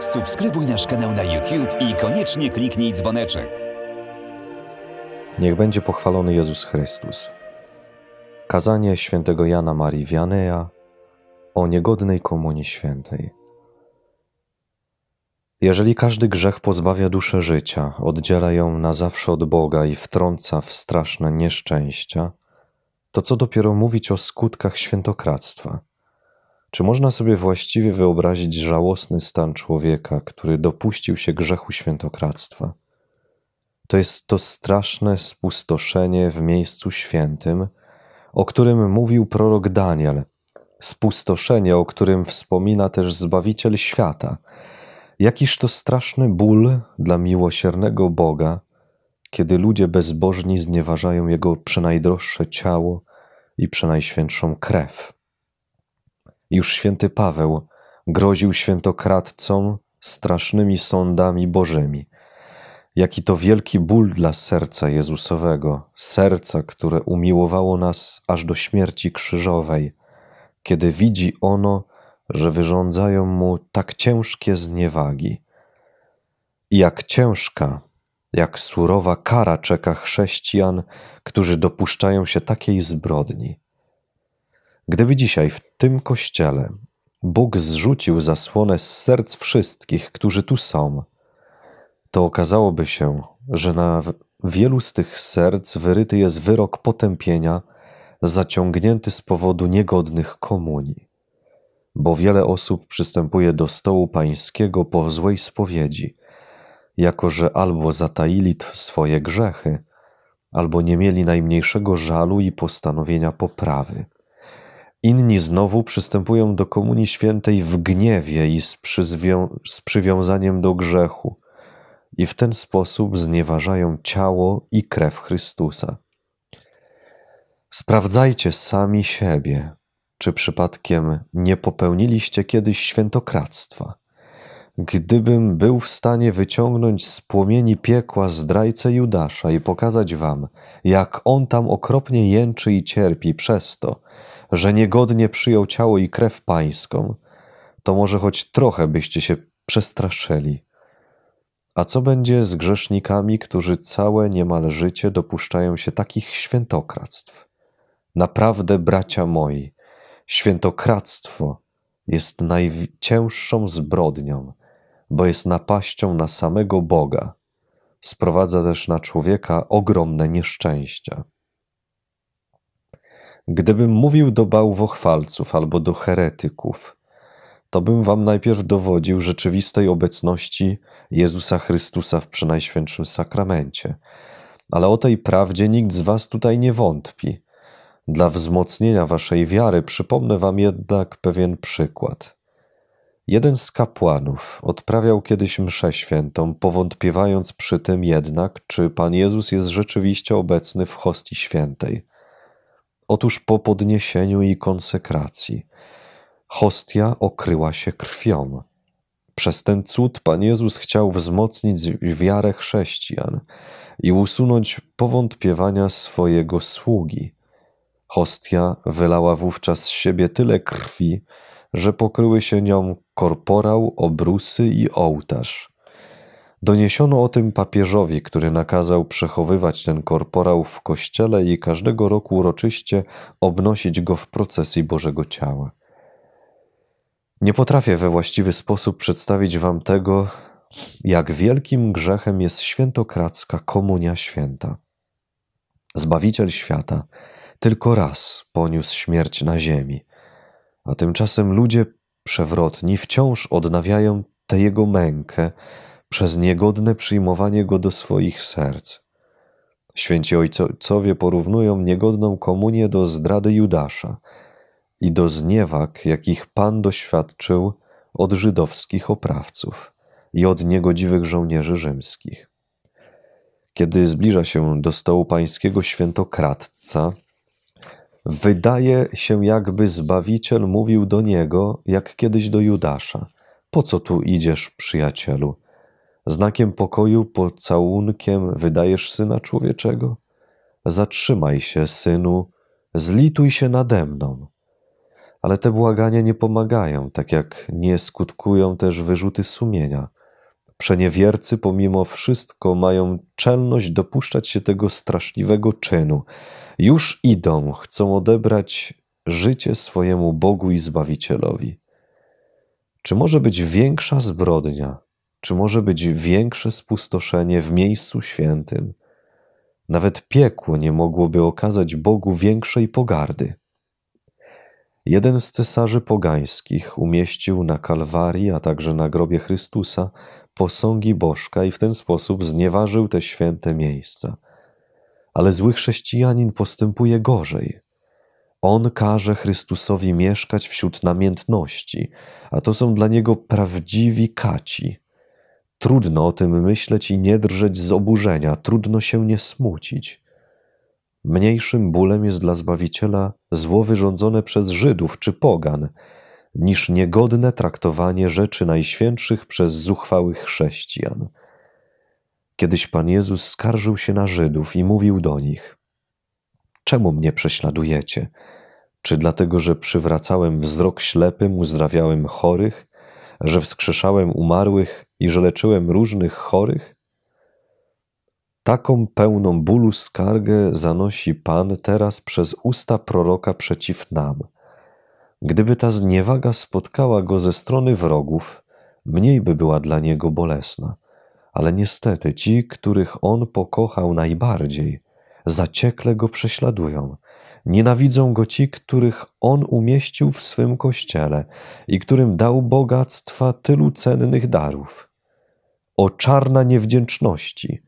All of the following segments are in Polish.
Subskrybuj nasz kanał na YouTube i koniecznie kliknij dzwoneczek. Niech będzie pochwalony Jezus Chrystus. Kazanie świętego Jana Marii Wianeja o niegodnej komunii świętej. Jeżeli każdy grzech pozbawia duszę życia, oddziela ją na zawsze od Boga i wtrąca w straszne nieszczęścia, to co dopiero mówić o skutkach świętokradztwa – czy można sobie właściwie wyobrazić żałosny stan człowieka, który dopuścił się grzechu świętokradztwa? To jest to straszne spustoszenie w miejscu świętym, o którym mówił prorok Daniel, spustoszenie, o którym wspomina też Zbawiciel świata. Jakiż to straszny ból dla miłosiernego Boga, kiedy ludzie bezbożni znieważają Jego przenajdroższe ciało i przenajświętszą krew. Już święty Paweł groził świętokradcom strasznymi sądami Bożymi. Jaki to wielki ból dla serca Jezusowego, serca, które umiłowało nas aż do śmierci krzyżowej, kiedy widzi ono, że wyrządzają mu tak ciężkie zniewagi. I jak ciężka, jak surowa kara czeka chrześcijan, którzy dopuszczają się takiej zbrodni. Gdyby dzisiaj w tym kościele Bóg zrzucił zasłonę z serc wszystkich, którzy tu są, to okazałoby się, że na wielu z tych serc wyryty jest wyrok potępienia, zaciągnięty z powodu niegodnych komunii, bo wiele osób przystępuje do stołu pańskiego po złej spowiedzi, jako że albo zataili swoje grzechy, albo nie mieli najmniejszego żalu i postanowienia poprawy. Inni znowu przystępują do Komunii Świętej w gniewie i z, z przywiązaniem do grzechu, i w ten sposób znieważają ciało i krew Chrystusa. Sprawdzajcie sami siebie, czy przypadkiem nie popełniliście kiedyś świętokradztwa. Gdybym był w stanie wyciągnąć z płomieni piekła zdrajcę Judasza i pokazać wam, jak on tam okropnie jęczy i cierpi przez to, że niegodnie przyjął ciało i krew pańską, to może choć trochę byście się przestraszyli. A co będzie z grzesznikami, którzy całe niemal życie dopuszczają się takich świętokradztw? Naprawdę, bracia moi, świętokradztwo jest najcięższą zbrodnią, bo jest napaścią na samego Boga. Sprowadza też na człowieka ogromne nieszczęścia. Gdybym mówił do bałwochwalców albo do heretyków, to bym wam najpierw dowodził rzeczywistej obecności Jezusa Chrystusa w Przenajświętszym Sakramencie. Ale o tej prawdzie nikt z was tutaj nie wątpi. Dla wzmocnienia waszej wiary przypomnę wam jednak pewien przykład. Jeden z kapłanów odprawiał kiedyś mszę świętą, powątpiewając przy tym jednak, czy Pan Jezus jest rzeczywiście obecny w hostii świętej – Otóż po podniesieniu i konsekracji hostia okryła się krwią. Przez ten cud Pan Jezus chciał wzmocnić wiarę chrześcijan i usunąć powątpiewania swojego sługi. Hostia wylała wówczas z siebie tyle krwi, że pokryły się nią korporał, obrusy i ołtarz. Doniesiono o tym papieżowi, który nakazał przechowywać ten korporał w kościele i każdego roku uroczyście obnosić go w procesji Bożego Ciała. Nie potrafię we właściwy sposób przedstawić wam tego, jak wielkim grzechem jest świętokradzka komunia święta. Zbawiciel świata tylko raz poniósł śmierć na ziemi, a tymczasem ludzie przewrotni wciąż odnawiają tę jego mękę, przez niegodne przyjmowanie go do swoich serc. Święci ojcowie porównują niegodną komunię do zdrady Judasza i do zniewag, jakich Pan doświadczył od żydowskich oprawców i od niegodziwych żołnierzy rzymskich. Kiedy zbliża się do stołu pańskiego świętokradca, wydaje się, jakby Zbawiciel mówił do niego, jak kiedyś do Judasza: Po co tu idziesz, przyjacielu? znakiem pokoju pocałunkiem wydajesz syna człowieczego? Zatrzymaj się, synu, zlituj się nade mną. Ale te błagania nie pomagają, tak jak nie skutkują też wyrzuty sumienia. Przeniewiercy pomimo wszystko mają czelność dopuszczać się tego straszliwego czynu. Już idą, chcą odebrać życie swojemu Bogu i Zbawicielowi. Czy może być większa zbrodnia czy może być większe spustoszenie w miejscu świętym? Nawet piekło nie mogłoby okazać Bogu większej pogardy. Jeden z cesarzy pogańskich umieścił na Kalwarii, a także na grobie Chrystusa, posągi Bożka i w ten sposób znieważył te święte miejsca. Ale zły chrześcijanin postępuje gorzej. On każe Chrystusowi mieszkać wśród namiętności, a to są dla niego prawdziwi kaci, Trudno o tym myśleć i nie drżeć z oburzenia, trudno się nie smucić. Mniejszym bólem jest dla Zbawiciela zło wyrządzone przez Żydów czy Pogan, niż niegodne traktowanie rzeczy najświętszych przez zuchwałych chrześcijan. Kiedyś Pan Jezus skarżył się na Żydów i mówił do nich: Czemu mnie prześladujecie? Czy dlatego, że przywracałem wzrok ślepym, uzdrawiałem chorych? że wskrzeszałem umarłych i że leczyłem różnych chorych? Taką pełną bólu skargę zanosi Pan teraz przez usta proroka przeciw nam. Gdyby ta zniewaga spotkała go ze strony wrogów, mniej by była dla niego bolesna. Ale niestety ci, których on pokochał najbardziej, zaciekle go prześladują – Nienawidzą go ci, których on umieścił w swym kościele i którym dał bogactwa tylu cennych darów. O czarna niewdzięczności!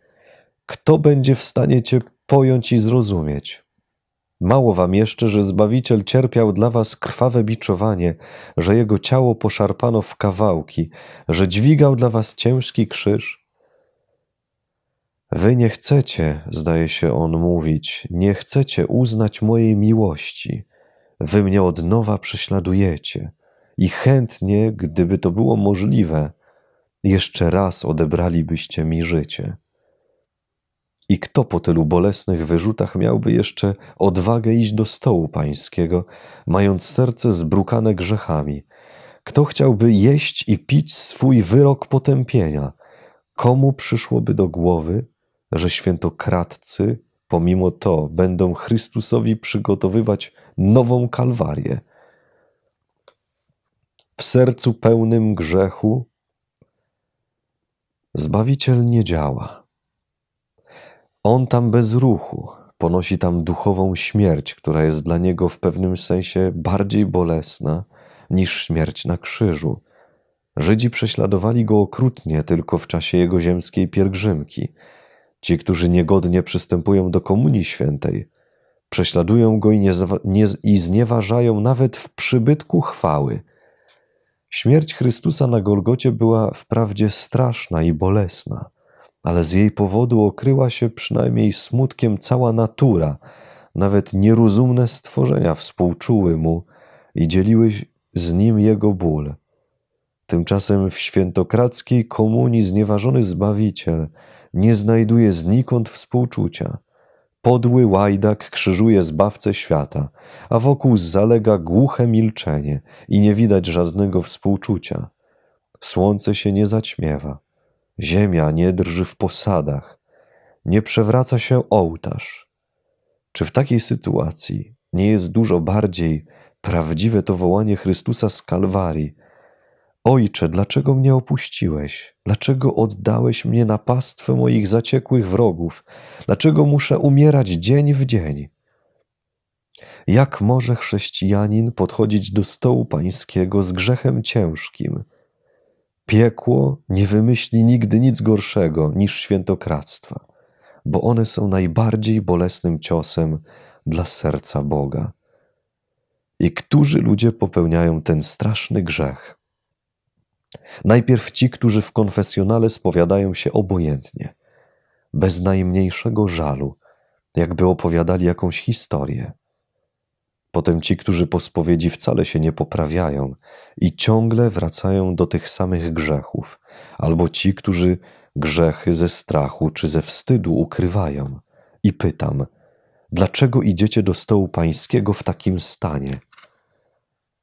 Kto będzie w stanie cię pojąć i zrozumieć? Mało wam jeszcze, że Zbawiciel cierpiał dla was krwawe biczowanie, że jego ciało poszarpano w kawałki, że dźwigał dla was ciężki krzyż – Wy nie chcecie, zdaje się on mówić, nie chcecie uznać mojej miłości. Wy mnie od nowa prześladujecie i chętnie, gdyby to było możliwe, jeszcze raz odebralibyście mi życie. I kto po tylu bolesnych wyrzutach miałby jeszcze odwagę iść do stołu pańskiego, mając serce zbrukane grzechami? Kto chciałby jeść i pić swój wyrok potępienia? Komu przyszłoby do głowy że świętokradcy, pomimo to, będą Chrystusowi przygotowywać nową kalwarię. W sercu pełnym grzechu Zbawiciel nie działa. On tam bez ruchu, ponosi tam duchową śmierć, która jest dla niego w pewnym sensie bardziej bolesna niż śmierć na krzyżu. Żydzi prześladowali go okrutnie tylko w czasie jego ziemskiej pielgrzymki. Ci, którzy niegodnie przystępują do Komunii Świętej, prześladują go i, nie, i znieważają nawet w przybytku chwały. Śmierć Chrystusa na Golgocie była wprawdzie straszna i bolesna, ale z jej powodu okryła się przynajmniej smutkiem cała natura, nawet nierozumne stworzenia współczuły mu i dzieliły z nim jego ból. Tymczasem w świętokradzkiej komunii znieważony Zbawiciel – nie znajduje znikąd współczucia. Podły łajdak krzyżuje zbawcę świata, a wokół zalega głuche milczenie i nie widać żadnego współczucia. Słońce się nie zaćmiewa, ziemia nie drży w posadach, nie przewraca się ołtarz. Czy w takiej sytuacji nie jest dużo bardziej prawdziwe to wołanie Chrystusa z Kalwarii, Ojcze, dlaczego mnie opuściłeś? Dlaczego oddałeś mnie na pastwę moich zaciekłych wrogów? Dlaczego muszę umierać dzień w dzień? Jak może chrześcijanin podchodzić do stołu pańskiego z grzechem ciężkim? Piekło nie wymyśli nigdy nic gorszego niż świętokradztwa, bo one są najbardziej bolesnym ciosem dla serca Boga. I którzy ludzie popełniają ten straszny grzech? Najpierw ci, którzy w konfesjonale spowiadają się obojętnie, bez najmniejszego żalu, jakby opowiadali jakąś historię. Potem ci, którzy po spowiedzi wcale się nie poprawiają i ciągle wracają do tych samych grzechów, albo ci, którzy grzechy ze strachu czy ze wstydu ukrywają. I pytam, dlaczego idziecie do stołu pańskiego w takim stanie?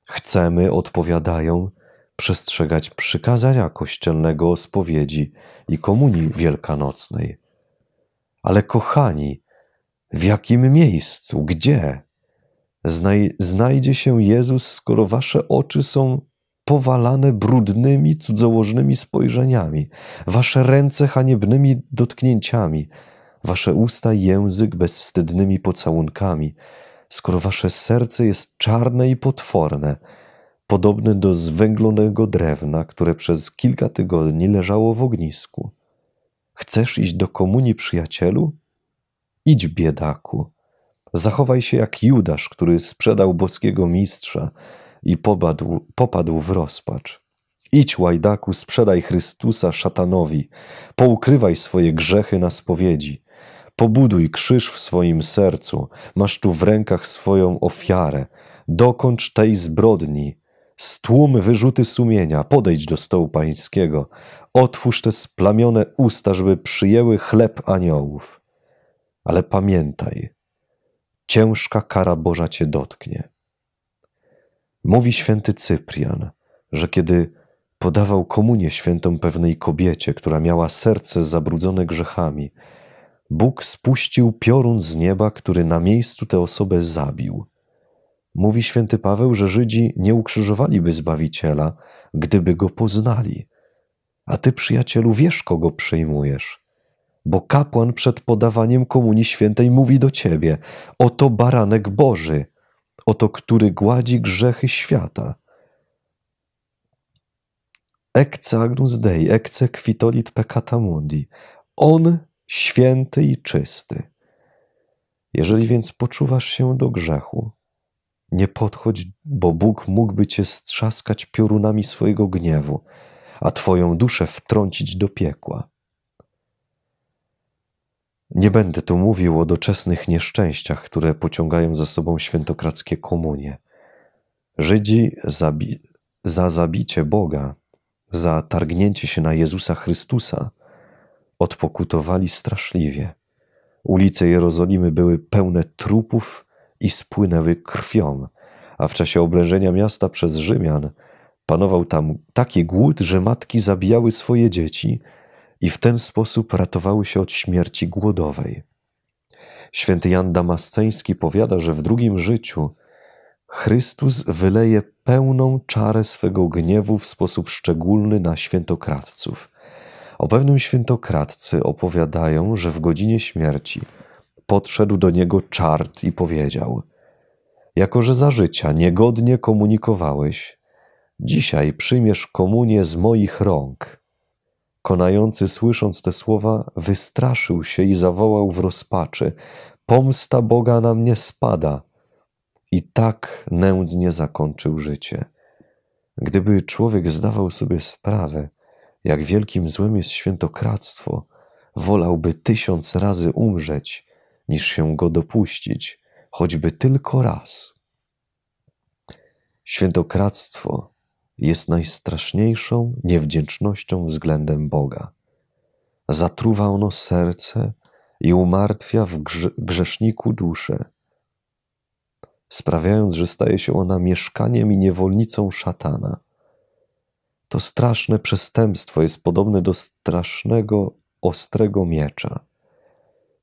Chcemy, odpowiadają, przestrzegać przykazania kościelnego spowiedzi i komunii wielkanocnej. Ale kochani, w jakim miejscu, gdzie znaj znajdzie się Jezus, skoro wasze oczy są powalane brudnymi, cudzołożnymi spojrzeniami, wasze ręce haniebnymi dotknięciami, wasze usta i język bezwstydnymi pocałunkami, skoro wasze serce jest czarne i potworne, podobny do zwęglonego drewna, które przez kilka tygodni leżało w ognisku. Chcesz iść do komunii, przyjacielu? Idź, biedaku. Zachowaj się jak Judasz, który sprzedał boskiego mistrza i popadł w rozpacz. Idź, łajdaku, sprzedaj Chrystusa szatanowi, poukrywaj swoje grzechy na spowiedzi. Pobuduj krzyż w swoim sercu, masz tu w rękach swoją ofiarę. Dokończ tej zbrodni, Stłum wyrzuty sumienia, podejdź do stołu pańskiego, otwórz te splamione usta, żeby przyjęły chleb aniołów. Ale pamiętaj, ciężka kara Boża cię dotknie. Mówi święty Cyprian, że kiedy podawał komunię świętą pewnej kobiecie, która miała serce zabrudzone grzechami, Bóg spuścił piorun z nieba, który na miejscu tę osobę zabił. Mówi święty Paweł, że Żydzi nie ukrzyżowaliby Zbawiciela, gdyby go poznali. A ty, przyjacielu, wiesz, kogo przyjmujesz. Bo kapłan przed podawaniem Komunii Świętej mówi do ciebie: Oto baranek Boży, oto który gładzi grzechy świata. Ecce agnus Dei, ecce quitolit peccata mundi. On święty i czysty. Jeżeli więc poczuwasz się do grzechu, nie podchodź, bo Bóg mógłby cię strzaskać piorunami swojego gniewu, a twoją duszę wtrącić do piekła. Nie będę tu mówił o doczesnych nieszczęściach, które pociągają za sobą świętokradzkie komunie. Żydzi zabi za zabicie Boga, za targnięcie się na Jezusa Chrystusa, odpokutowali straszliwie. Ulice Jerozolimy były pełne trupów i spłynęły krwią, a w czasie oblężenia miasta przez Rzymian panował tam taki głód, że matki zabijały swoje dzieci i w ten sposób ratowały się od śmierci głodowej. Święty Jan Damasceński powiada, że w drugim życiu Chrystus wyleje pełną czarę swego gniewu w sposób szczególny na świętokradców. O pewnym świętokradcy opowiadają, że w godzinie śmierci – podszedł do niego czart i powiedział: Jako że za życia niegodnie komunikowałeś, dzisiaj przyjmiesz komunię z moich rąk. Konający, słysząc te słowa, wystraszył się i zawołał w rozpaczy: Pomsta Boga na mnie spada. I tak nędznie zakończył życie. Gdyby człowiek zdawał sobie sprawę, jak wielkim złem jest świętokradztwo, wolałby tysiąc razy umrzeć, niż się go dopuścić, choćby tylko raz. Świętokradztwo jest najstraszniejszą niewdzięcznością względem Boga. Zatruwa ono serce i umartwia w grzeszniku duszę, sprawiając, że staje się ona mieszkaniem i niewolnicą szatana. To straszne przestępstwo jest podobne do strasznego, ostrego miecza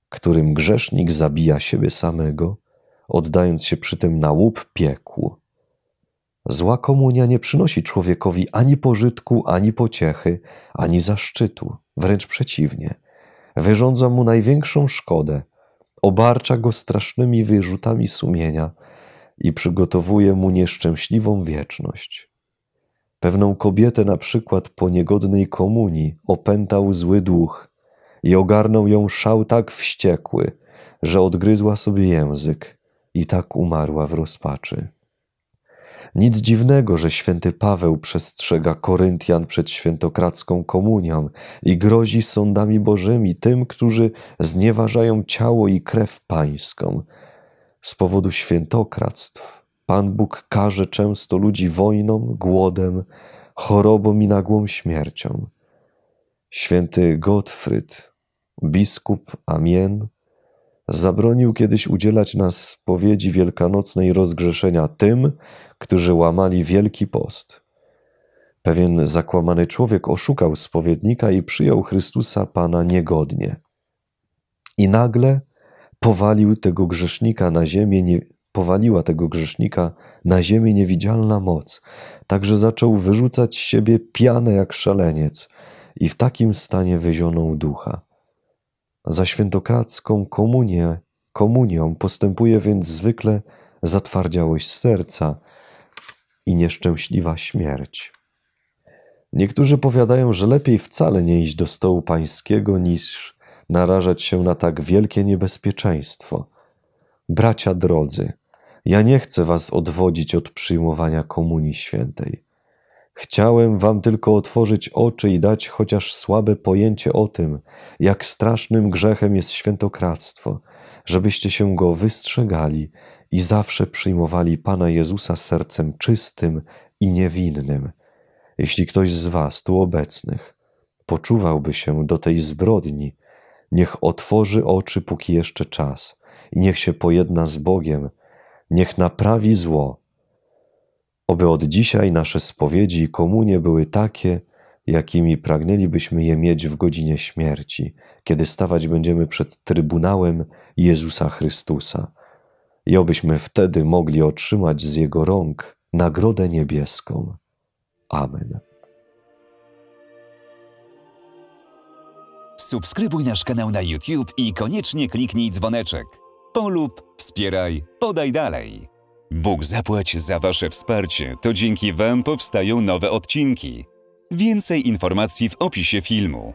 którym grzesznik zabija siebie samego, oddając się przy tym na łup piekłu. Zła komunia nie przynosi człowiekowi ani pożytku, ani pociechy, ani zaszczytu, wręcz przeciwnie. Wyrządza mu największą szkodę, obarcza go strasznymi wyrzutami sumienia i przygotowuje mu nieszczęśliwą wieczność. Pewną kobietę na przykład po niegodnej komunii opętał zły duch, i ogarnął ją szał tak wściekły, że odgryzła sobie język i tak umarła w rozpaczy. Nic dziwnego, że święty Paweł przestrzega Koryntian przed świętokradzką komunią i grozi sądami bożymi tym, którzy znieważają ciało i krew pańską. Z powodu świętokradztw Pan Bóg karze często ludzi wojną, głodem, chorobą i nagłą śmiercią. Święty Gottfried, biskup Amien, zabronił kiedyś udzielać nas spowiedzi wielkanocnej rozgrzeszenia tym, którzy łamali wielki post. Pewien zakłamany człowiek oszukał spowiednika i przyjął Chrystusa Pana niegodnie. I nagle powalił tego grzesznika na ziemię, nie, powaliła tego grzesznika na ziemię niewidzialna moc, także zaczął wyrzucać z siebie pianę jak szaleniec – i w takim stanie wyzionął ducha. Za świętokradzką komunię, komunią postępuje więc zwykle zatwardziałość serca i nieszczęśliwa śmierć. Niektórzy powiadają, że lepiej wcale nie iść do stołu pańskiego, niż narażać się na tak wielkie niebezpieczeństwo. Bracia drodzy, ja nie chcę was odwodzić od przyjmowania Komunii Świętej. Chciałem wam tylko otworzyć oczy i dać chociaż słabe pojęcie o tym, jak strasznym grzechem jest świętokradztwo, żebyście się go wystrzegali i zawsze przyjmowali Pana Jezusa sercem czystym i niewinnym. Jeśli ktoś z was tu obecnych poczuwałby się do tej zbrodni, niech otworzy oczy póki jeszcze czas i niech się pojedna z Bogiem, niech naprawi zło, Oby od dzisiaj nasze spowiedzi i komunie były takie, jakimi pragnęlibyśmy je mieć w godzinie śmierci, kiedy stawać będziemy przed Trybunałem Jezusa Chrystusa. I obyśmy wtedy mogli otrzymać z Jego rąk nagrodę niebieską. Amen. Subskrybuj nasz kanał na YouTube i koniecznie kliknij dzwoneczek. Polub, wspieraj, podaj dalej. Bóg zapłać za Wasze wsparcie, to dzięki Wam powstają nowe odcinki. Więcej informacji w opisie filmu.